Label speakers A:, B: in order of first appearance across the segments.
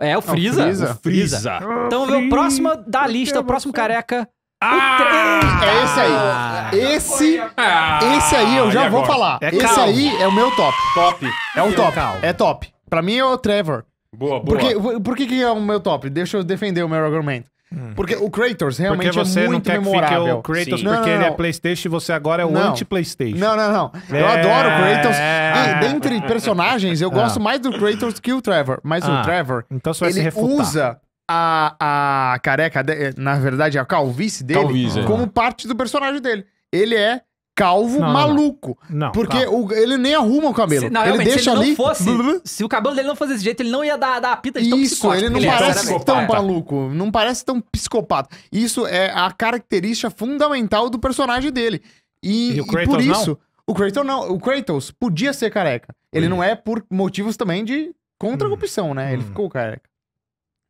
A: É, o Freeza. o Freeza. Então,
B: o próximo da lista, o próximo careca. Ah! É esse aí. Ah! Esse,
C: ah, esse aí eu ah, já vou falar. É esse calma. aí é
B: o meu top. Top. É um top. É top. Pra mim é o Trevor. Boa, boa. Por que, por que, que é o meu top? Deixa eu defender o meu argumento.
A: Hum. Porque o Kratos realmente porque é você é muito não quer memorável. o Kratos Sim. porque não, não, não. ele é PlayStation e você agora é o anti-PlayStation. Não, não, não. Eu é... adoro o Kratos. E, ah. dentre
B: personagens, eu ah. gosto mais do Kratos que o Trevor. Mas ah. o Trevor, então você vai ele usa a, a careca, de, na verdade, a calvície dele calvície, ah. como parte do personagem dele. Ele é calvo, não, maluco. Não, não. porque o, ele nem arruma o cabelo. Se, não, ele deixa se ele ali. Fosse, se o cabelo dele não fosse desse jeito, ele não ia dar, dar a pita de Isso, tão psicótico. Ele não ele é, parece é, tão maluco. Não parece tão psicopata. Isso é a característica fundamental do personagem dele. E, e, e por isso. O Kratos não. O Kratos podia ser careca. Ele hum. não é por motivos também de contra-opção, né? Ele hum. ficou careca.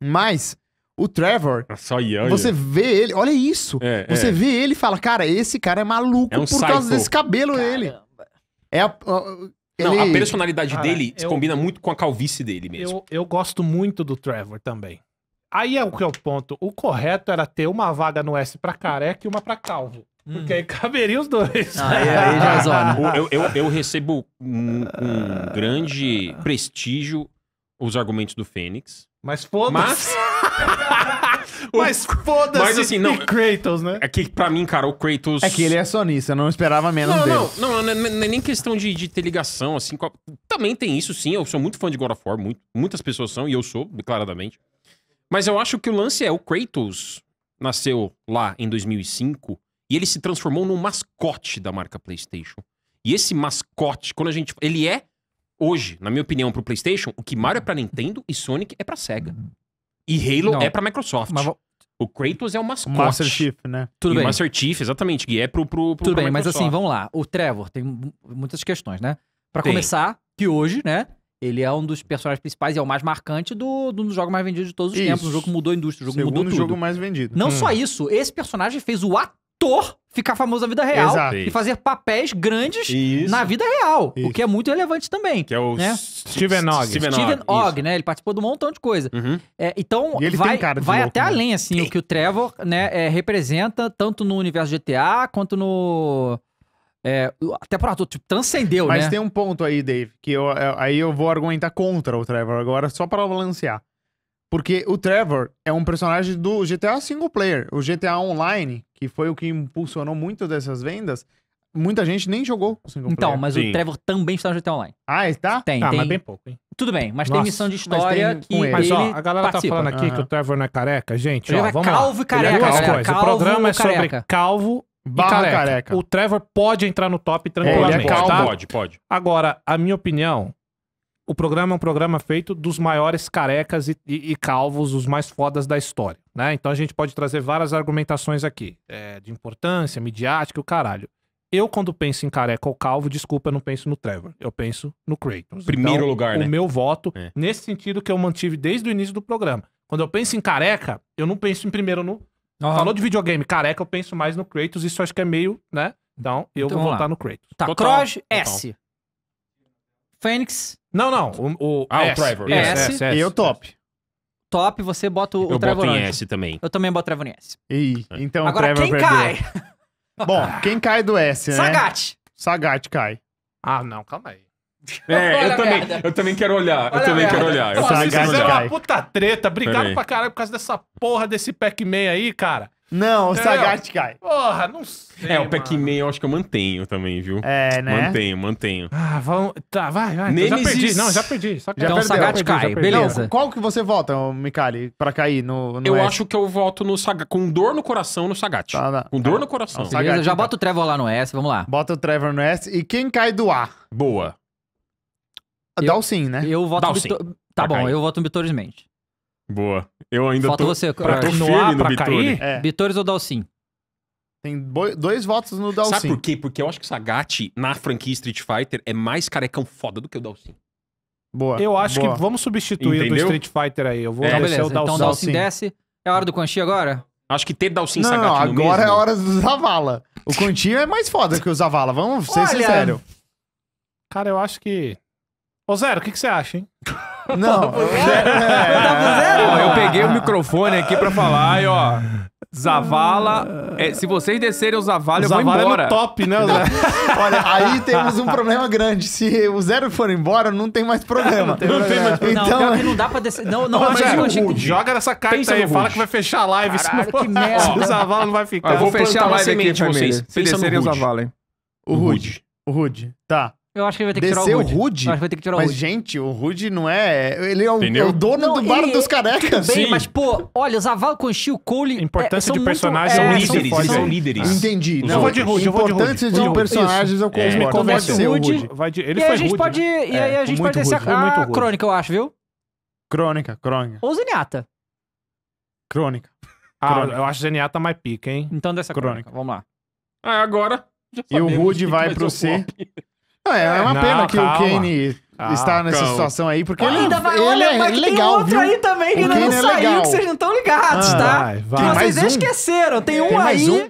B: Mas o Trevor, é você vê ele, olha isso. É, você é. vê ele e fala, cara, esse cara é maluco é um por psycho. causa desse cabelo ele. É a, a,
C: Não, ele... a personalidade cara, dele eu, combina muito com a calvície dele mesmo.
A: Eu, eu gosto muito do Trevor também. Aí é o que é o ponto. O correto era ter uma vaga no S pra careca e uma pra calvo. Hum. Porque aí caberia os dois. Ah, aí, aí já zona. Eu, eu,
C: eu recebo um, um grande prestígio os argumentos do Fênix.
A: Mas foda-se.
C: Mas, mas foda-se mas, assim, não, é-
A: Kratos, né? É que
C: pra mim, cara, o Kratos... É que
B: ele é sonista, eu não esperava menos não, dele. Não,
C: não, não, não é nem questão de, de ter ligação, assim. A... Também tem isso, sim. Eu sou muito fã de God of War, muito, muitas pessoas são, e eu sou, declaradamente. Mas eu acho que o lance é, o Kratos nasceu lá em 2005 e ele se transformou num mascote da marca PlayStation. E esse mascote, quando a gente... Ele é hoje, na minha opinião, pro PlayStation, o que Mario é pra Nintendo e Sonic é pra Sega. E Halo Não, é pra Microsoft. Mas... O Kratos é o mascote. Master Chief,
B: né? Tudo e bem. Master
C: Chief, exatamente, E é pro, pro, pro Tudo bem, mas assim, vamos lá.
B: O Trevor tem muitas questões, né? Pra tem. começar, que hoje, né, ele é um dos personagens principais e é o mais marcante do, do dos jogos mais vendidos de todos os isso. tempos. O jogo mudou a indústria, o jogo Segundo mudou tudo. jogo mais vendido. Não hum. só isso, esse personagem fez o ato ator ficar famoso na vida real Exato. e fazer papéis grandes Isso. na vida real, Isso. o que é muito relevante também. Que é o né? Steven Ogg. Steven, Steven Ogg, né? Ele participou de um montão de coisa. Uhum. É, então, e ele vai, vai louco, até né? além, assim, o que o Trevor né, é, representa, tanto no universo GTA, quanto no... É, até para tipo, transcendeu, Mas né? Mas tem um ponto aí, Dave, que eu, é, aí eu vou argumentar contra o Trevor agora, só para balancear. Porque o Trevor é um personagem do GTA single player, o GTA Online, que foi o que impulsionou muito dessas vendas. Muita gente nem jogou então, o single player. Então, mas Sim. o Trevor também está no GTA Online. Ah, está? Tem, ah, tem. mas bem pouco, hein? Tudo bem, mas Nossa, tem missão de história mas tem... que mas, ó, a galera tá participa. tá falando aqui uhum. que o
A: ah. Trevor não é careca, gente, ele ó, é vamos calvo lá. E careca, é duas coisas. Calvo o programa é sobre calvo e careca. careca. O Trevor pode entrar no top tranquilamente. É, é calmo. Tá? Pode, pode. Agora, a minha opinião o programa é um programa feito dos maiores carecas e, e, e calvos, os mais fodas da história, né? Então a gente pode trazer várias argumentações aqui, é, de importância, midiática, o caralho. Eu, quando penso em careca ou calvo, desculpa, eu não penso no Trevor. Eu penso no Kratos. Primeiro então, lugar, o né? O meu voto, é. nesse sentido que eu mantive desde o início do programa. Quando eu penso em careca, eu não penso em primeiro no. Uhum. Falou de videogame, careca, eu penso mais no Kratos. Isso acho que é meio, né? Então, eu então, vou votar lá. no Kratos. Tá, Croj S. Fênix. Não, não. O, o ah, S, o Trevor. S, S, S, S, e o top.
B: Top, você bota o, eu o Trevor boto em S também. Eu também boto o Trevor em S.
A: E, então Agora, quem perdeu.
B: cai? Bom, quem cai do S, né? Sagat. Sagat cai. Ah, não, calma
A: aí.
C: É, eu também, eu também quero olhar. Olha eu também quero olhar. Eu Nossa, vocês fizeram uma puta treta. Obrigado pra
A: caralho por causa dessa porra desse Pac-Man aí, cara. Não, o é. Sagat cai. Porra, não sei. É, o
C: Pac-Man eu acho que eu mantenho também, viu? É, né? Mantenho, mantenho. Ah,
A: vamos. Tá, vai, vai.
C: Então já perdi. Não, já perdi. Só então que já então o Sagat perdi, cai, beleza. Não,
B: qual que você vota, Mikali, pra cair no. no eu acho que eu voto no Sagat. Com dor no coração no Sagat. Tá, tá. Com dor tá. no coração. Beleza, Sagat, já bota o Trevor lá no S, vamos lá. Bota o Trevor no S. E quem cai do A? Boa. Dá o sim, né? Eu voto sim. Tá bom, eu voto no Bitores Mente.
C: Boa. Eu ainda Falta tô... você, pra tô Noah, no Bittori. É. é. Bitores ou Dalsim? Tem dois votos no Dalsim. Sabe por quê? Porque eu acho que o Sagat, na franquia Street Fighter, é mais carecão foda do que o Dalsim. Boa. Eu acho boa. que vamos
A: substituir Entendeu? do Street Fighter aí. Eu vou é, beleza. o Então o Dalsim desce.
C: É hora do Conchi agora? Acho que ter Dalsim Sagat não, agora mesmo. é hora
B: do Zavala. O Conti é mais foda que o Zavala, vamos ser sinceros. Cara,
A: eu acho que... Ô, Zero, o que, que você acha, hein? Não. zero? É. zero? Ó, eu peguei o microfone aqui pra falar e ó. Zavala. é, se vocês
C: descerem o Zavala, eu vou Zavala é no top,
B: né? Zé?
A: Olha,
C: aí temos um
B: problema grande. Se o zero for embora, não tem mais problema. Não tem mais problema. então, não dá pra descer. Não, não, Ô, mas Joga nessa carta e aí, fala que vai fechar a live. se não for- que merda. O Zavala não vai ficar. Eu vou fechar a live aqui, em vocês. Se descerem o Zavala, hein? O Rude. O Rude. Tá. Eu acho que ele vai ter que Descer tirar o Rude. acho que vai ter que tirar o Mas, gente, o Rude não é. Ele é o, é o dono Não, do bar dos é carecas. Bem, Sim. mas,
A: pô, olha, Zaval com Steel Cole. Importância é, de personagem é, são líderes, eles são líderes. Entendi. Não, Eu vou de Rude, de de personagens eu É, o Rude. Vai ele
B: E foi a gente pode. né? E é, aí É, a gente muito pode descer rude. a, muito ah, crônica, eu acho, viu? Crônica, crônica, Ou
C: Zenyatta.
A: crônica. Ah, eu acho o tá mais pica, hein? Então dessa crônica. Vamos lá.
C: Ah, agora. E o Rude vai pro o C. Não, é, é uma não, pena que calma. o Kane ah, está nessa calma. situação
B: aí, porque ele, ainda vai, ele olha, é mas legal, tem outro viu? aí também que ainda não é saiu, legal. que vocês não estão ligados, ah, tá? Vai, vai. Que vocês um. esqueceram, tem, tem um aí... Um?